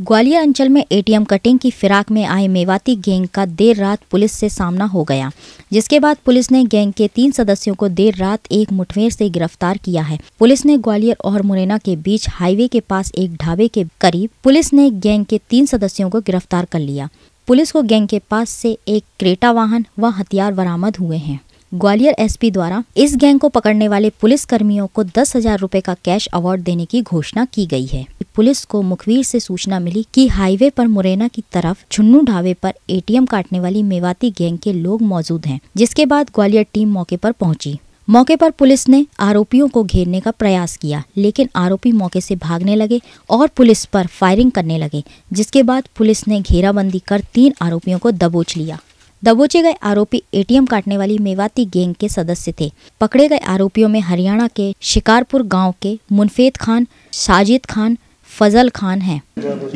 ग्वालियर अंचल में ATM cutting की फिराक में आए मेवाती गैंग का देर रात पुलिस से सामना हो गया जिसके बाद पुलिस ने गैंग के तीन सदस्यों को देर रात एक मुठभेड़ से गिरफ्तार किया है पुलिस ने ग्वालियर और मुरैना के बीच हाईवे के पास एक ढाबे के करीब पुलिस ने गैंग के तीन सदस्यों को गिरफ्तार कर लिया पुलिस को गैंग के पास से एक क्रेटा वाहन व हथियार बरामद हुए हैं ग्वालियर एसपी द्वारा इस गैंग को पकड़ने वाले पुलिस कर्मियों को दस हजार रूपए का कैश अवार्ड देने की घोषणा की गई है पुलिस को मुखबिर से सूचना मिली कि हाईवे पर मुरैना की तरफ छुन्नू ढावे पर एटीएम काटने वाली मेवाती गैंग के लोग मौजूद हैं जिसके बाद ग्वालियर टीम मौके पर पहुंची मौके पर पुलिस ने आरोपियों को घेरने का प्रयास किया लेकिन आरोपी मौके से भागने लगे और पुलिस पर फायरिंग करने लगे जिसके बाद पुलिस ने घेराबंदी कर तीन आरोपियों को दबोच लिया दबोचे गए आरोपी एटीएम काटने वाली मेवाती गैंग के सदस्य थे पकड़े गए आरोपियों में हरियाणा के शिकारपुर गांव के मुनफेद खान साजिद खान फजल खान हैं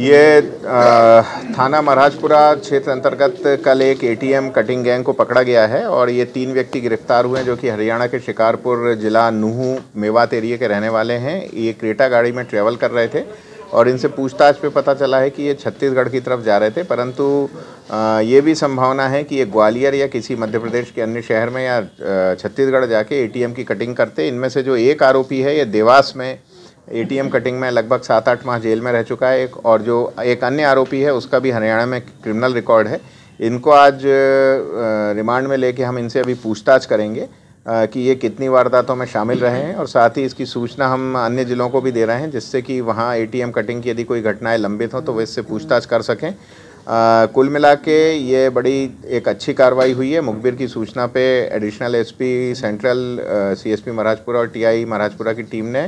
ये थाना महाराजपुरा क्षेत्र अंतर्गत कल एक एटीएम कटिंग गैंग को पकड़ा गया है और ये तीन व्यक्ति गिरफ्तार हुए हैं जो कि हरियाणा के शिकारपुर जिला नूहू मेवात एरिए के रहने वाले हैं ये क्रेटा गाड़ी में ट्रेवल कर रहे थे और इनसे पूछताछ पे पता चला है कि ये छत्तीसगढ़ की तरफ जा रहे थे परंतु ये भी संभावना है कि ये ग्वालियर या किसी मध्य प्रदेश के अन्य शहर में या छत्तीसगढ़ जाके एटीएम की कटिंग करते इनमें से जो एक आरोपी है ये देवास में एटीएम कटिंग में लगभग सात आठ माह जेल में रह चुका है एक और जो एक अन्य आरोपी है उसका भी हरियाणा में क्रिमिनल रिकॉर्ड है इनको आज रिमांड में लेके हम इनसे अभी पूछताछ करेंगे कि ये कितनी वारदातों में शामिल रहे हैं और साथ ही इसकी सूचना हम अन्य ज़िलों को भी दे रहे हैं जिससे कि वहाँ एटीएम कटिंग की यदि कोई घटनाएं लंबित हों तो वह इससे पूछताछ कर सकें आ, कुल मिला के ये बड़ी एक अच्छी कार्रवाई हुई है मुखबिर की सूचना पे additional SP central CSP Maharajpura और टीआई महाराजपुरा की टीम ने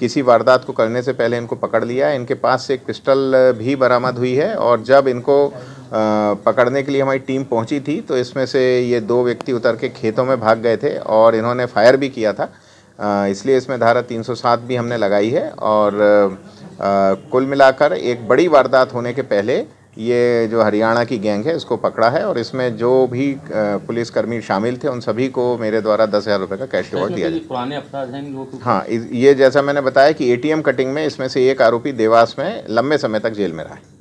किसी वारदात को करने से पहले इनको पकड़ लिया इनके पास से एक पिस्टल भी बरामद हुई है और जब इनको आ, पकड़ने के लिए हमारी टीम पहुंची थी तो इसमें से ये दो व्यक्ति उतर के खेतों में भाग गए थे और इन्होंने फायर भी किया था आ, इसलिए इसमें धारा 307 भी हमने लगाई है और आ, कुल मिलाकर एक बड़ी वारदात होने के पहले ये जो हरियाणा की गैंग है इसको पकड़ा है और इसमें जो भी पुलिसकर्मी शामिल थे उन सभी को मेरे द्वारा दस हज़ार रुपये का कैश रिवॉर्ड अच्छा, दिया तो जाए पुराने अपराध हैं हाँ ये जैसा मैंने बताया कि एटीएम कटिंग में इसमें से एक आरोपी देवास में लंबे समय तक जेल में रहा है